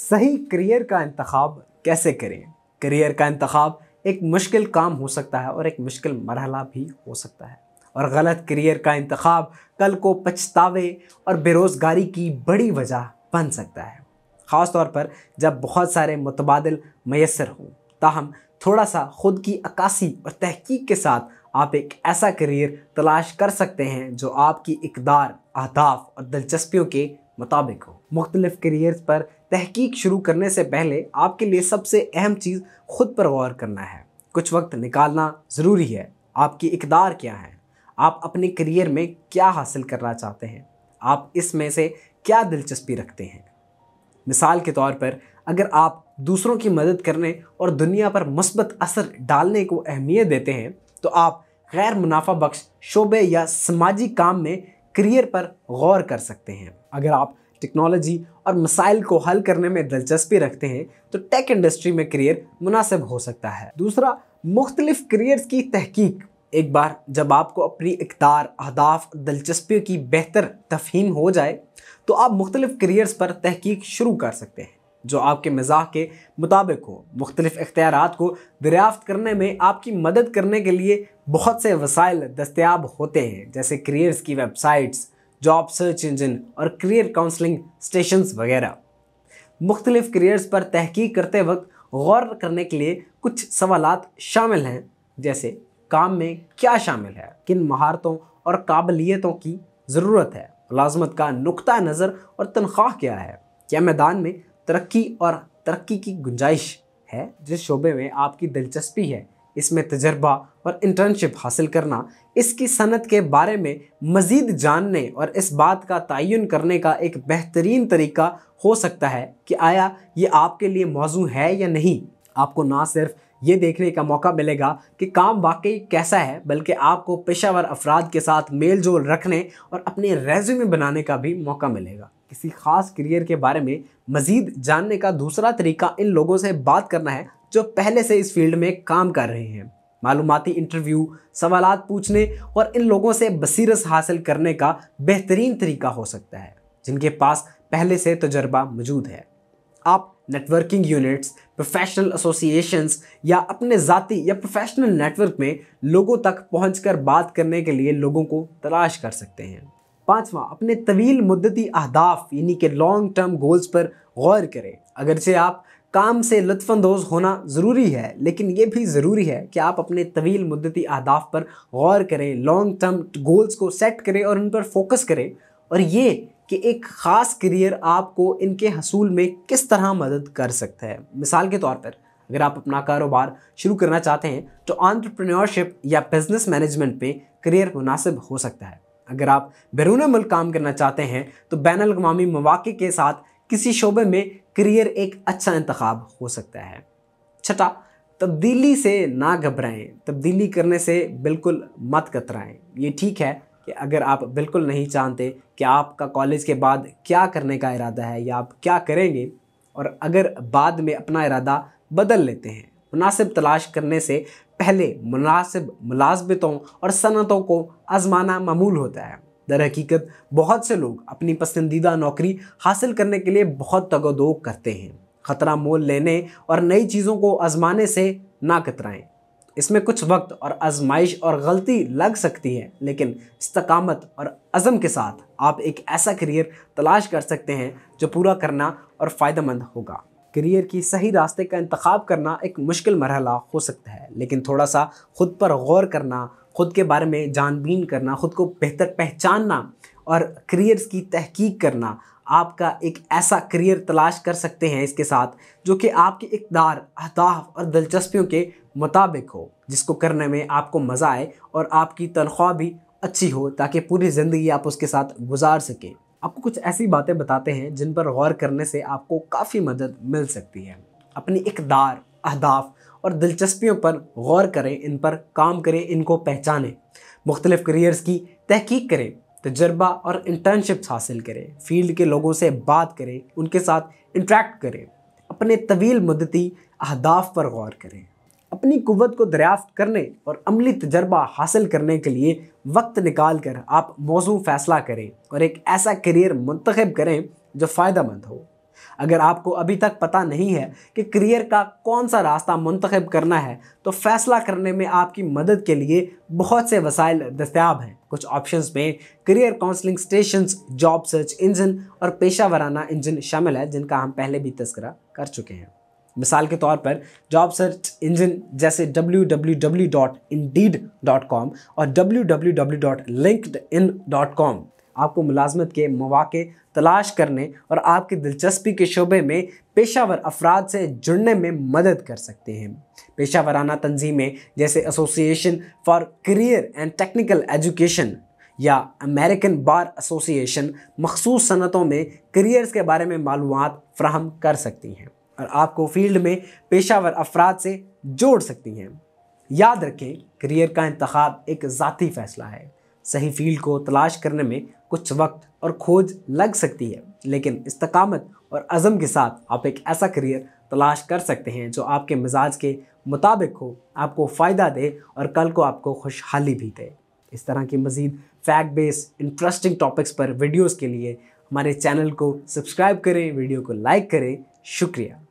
सही करियर का इंतखब कैसे करें करियर का इंतखब एक मुश्किल काम हो सकता है और एक मुश्किल मरहला भी हो सकता है और गलत करियर का इंतखब कल को पछतावे और बेरोज़गारी की बड़ी वजह बन सकता है ख़ास तौर पर जब बहुत सारे मुतबादल मैसर हों ताहम थोड़ा सा ख़ुद की अक्सी और तहकीक के साथ आप एक ऐसा करियर तलाश कर सकते हैं जो आपकी इकदार अहदाफ और दिलचस्पियों के मुताबिक हो मुख्तलिफ करियर्स पर तहकीक शुरू करने से पहले आपके लिए सबसे अहम चीज़ खुद पर गौर करना है कुछ वक्त निकालना ज़रूरी है आपकी इकदार क्या है आप अपने करियर में क्या हासिल करना चाहते हैं आप इसमें से क्या दिलचस्पी रखते हैं मिसाल के तौर पर अगर आप दूसरों की मदद करने और दुनिया पर मुस्बत असर डालने को अहमियत देते हैं तो आप गैर मुनाफा बख्श शोबे या समाजी काम में करियर पर गौर कर सकते हैं अगर आप टेक्नोलॉजी और मसाइल को हल करने में दिलचस्पी रखते हैं तो टेक इंडस्ट्री में करियर मुनासिब हो सकता है दूसरा मुख्तलिफ करियर्स की तहकीक एक बार जब आपको अपनी इकदार अहदाफ दिलचस्पियों की बेहतर तफहीम हो जाए तो आप मुख्तलिफ करियर्स पर तहकीक शुरू कर सकते हैं जो आपके मिजाज के मुताबिक हो मुख्तलिफ़ इख्तियार को दरियाफ़त करने में आपकी मदद करने के लिए बहुत से वसाइल दस्तियाब होते हैं जैसे करियर्स की वेबसाइट्स जॉब सर्च इंजन और करियर काउंसलिंग स्टेशन वगैरह मुख्तलिफ़ करियर्स पर तहकीक करते वक्त गौर करने के लिए कुछ सवाल शामिल हैं जैसे काम में क्या शामिल है किन महारतों और काबिलियतों की ज़रूरत है मुलाजमत का नुक़ नज़र और तनख्वाह क्या है क्या मैदान में तरक्की और तरक्की की गुंजाइश है जिस शोबे में आपकी दिलचस्पी है इसमें तजर्बा और इंटर्नशिप हासिल करना इसकी सनत के बारे में मज़ीद जानने और इस बात का तयन करने का एक बेहतरीन तरीका हो सकता है कि आया ये आपके लिए मौजू है या नहीं आपको ना सिर्फ ये देखने का मौका मिलेगा कि काम वाकई कैसा है बल्कि आपको पेशावर अफराद के साथ मेल जोल रखने और अपने रेज्यूमे बनाने का भी मौका मिलेगा किसी खास करियर के बारे में मज़ीद जानने का दूसरा तरीका इन लोगों से बात करना है जो पहले से इस फील्ड में काम कर रहे हैं मालूमती इंटरव्यू सवाल पूछने और इन लोगों से बसीरस हासिल करने का बेहतरीन तरीका हो सकता है जिनके पास पहले से तजर्बा मौजूद है आप नेटवर्किंग यूनिट्स प्रोफेशनल एसोसिएशंस या अपने ज़ाती या प्रोफेशनल नेटवर्क में लोगों तक पहुंचकर बात करने के लिए लोगों को तलाश कर सकते हैं पाँचवा अपने तवील मुद्दती अहदाफ यानी कि लॉन्ग टर्म गोल्स पर गौर करें अगरचे आप काम से लुफानंदोज होना ज़रूरी है लेकिन ये भी ज़रूरी है कि आप अपने तवील मुद्दती अहदाफ पर गौर करें लॉन्ग टर्म गोल्स को सेट करें और उन पर फोकस करें और ये कि एक ख़ास करियर आपको इनके हसूल में किस तरह मदद कर सकता है मिसाल के तौर पर अगर आप अपना कारोबार शुरू करना चाहते हैं तो आंट्रप्रनोरशिप या बिज़नेस मैनेजमेंट पर करियर मुनासिब हो सकता है अगर आप बैरून मुल्क काम करना चाहते हैं तो बैन अवी मौाक़े के साथ किसी शोबे में करियर एक अच्छा इंतखब हो सकता है छठा तब्दीली से ना घबराएं तब्दीली करने से बिल्कुल मत कतराएं ये ठीक है कि अगर आप बिल्कुल नहीं जानते कि आपका कॉलेज के बाद क्या करने का इरादा है या आप क्या करेंगे और अगर बाद में अपना इरादा बदल लेते हैं मुनासिब तलाश करने से पहले मुनासिब मुलाजमतों और सनतों को आजमाना मामूल होता है दर हकीकत बहुत से लोग अपनी पसंदीदा नौकरी हासिल करने के लिए बहुत तगोदो करते हैं ख़तरा मोल लेने और नई चीज़ों को आजमाने से ना कतराएं इसमें कुछ वक्त और आजमाइश और गलती लग सकती है लेकिन इस्तकामत और अज़म के साथ आप एक ऐसा करियर तलाश कर सकते हैं जो पूरा करना और फ़ायदेमंद होगा करियर की सही रास्ते का इंतखब करना एक मुश्किल मरहला हो सकता है लेकिन थोड़ा सा ख़ुद पर गौर करना ख़ुद के बारे में जानबीन करना ख़ुद को बेहतर पहचानना और करियर्स की तहकीक करना आपका एक ऐसा करियर तलाश कर सकते हैं इसके साथ जो कि आपके इकदार अहदाफ और दिलचस्पियों के मुताबिक हो जिसको करने में आपको मज़ा आए और आपकी तनख्वाह भी अच्छी हो ताकि पूरी ज़िंदगी आप उसके साथ गुजार सकें आपको कुछ ऐसी बातें बताते हैं जिन पर गौर करने से आपको काफ़ी मदद मिल सकती है अपनी इकदार अहदाफ और दिलचस्पियों पर गौर करें इन पर काम करें इनको पहचानें मुख्तलिफ़ करियर्स की तहकीक करें तजर्बा और इंटर्नशिप्स हासिल करें फील्ड के लोगों से बात करें उनके साथ इंट्रैक्ट करें अपने तवील मदती अहदाफ पर गौर करें अपनी कुत को दरियाफ्त करने और अमली तजर्बा हासिल करने के लिए वक्त निकाल कर आप मौजू फैसला करें और एक ऐसा करियर मंतखब करें जो मंद हो अगर आपको अभी तक पता नहीं है कि करियर का कौन सा रास्ता मंतखब करना है तो फैसला करने में आपकी मदद के लिए बहुत से वसाइल दस्तियाब हैं कुछ ऑप्शंस में career counselling station job search engine और पेशा वराना इंजन शामिल है जिनका हम पहले भी तस्करा कर चुके हैं मिसाल के तौर पर जॉब सर्च इंजन जैसे www.indeed.com और www.linkedin.com आपको मुलाजमत के मौाक़े तलाश करने और आपकी दिलचस्पी के शोबे में पेशावर अफराद से जुड़ने में मदद कर सकते हैं पेशा वाराना तंजीमें जैसे association for career and technical education या अमेरिकन बार एसोसिएशन मखसूस सनतों में करियर्स के बारे में मालूम फ्राहम कर सकती हैं और आपको फील्ड में पेशावर अफराद से जोड़ सकती हैं याद रखें करियर का इंतखब एक ज़ाती फ़ैसला है सही फील्ड को तलाश करने में कुछ वक्त और खोज लग सकती है लेकिन इस्तकामत और अज़म के साथ आप एक ऐसा करियर तलाश कर सकते हैं जो आपके मिजाज के मुताबिक हो आपको फ़ायदा दे और कल को आपको खुशहाली भी दे इस तरह की मज़ीद फैक्ट बेस्ड इंटरेस्टिंग टॉपिक्स पर वीडियोस के लिए हमारे चैनल को सब्सक्राइब करें वीडियो को लाइक करें शुक्रिया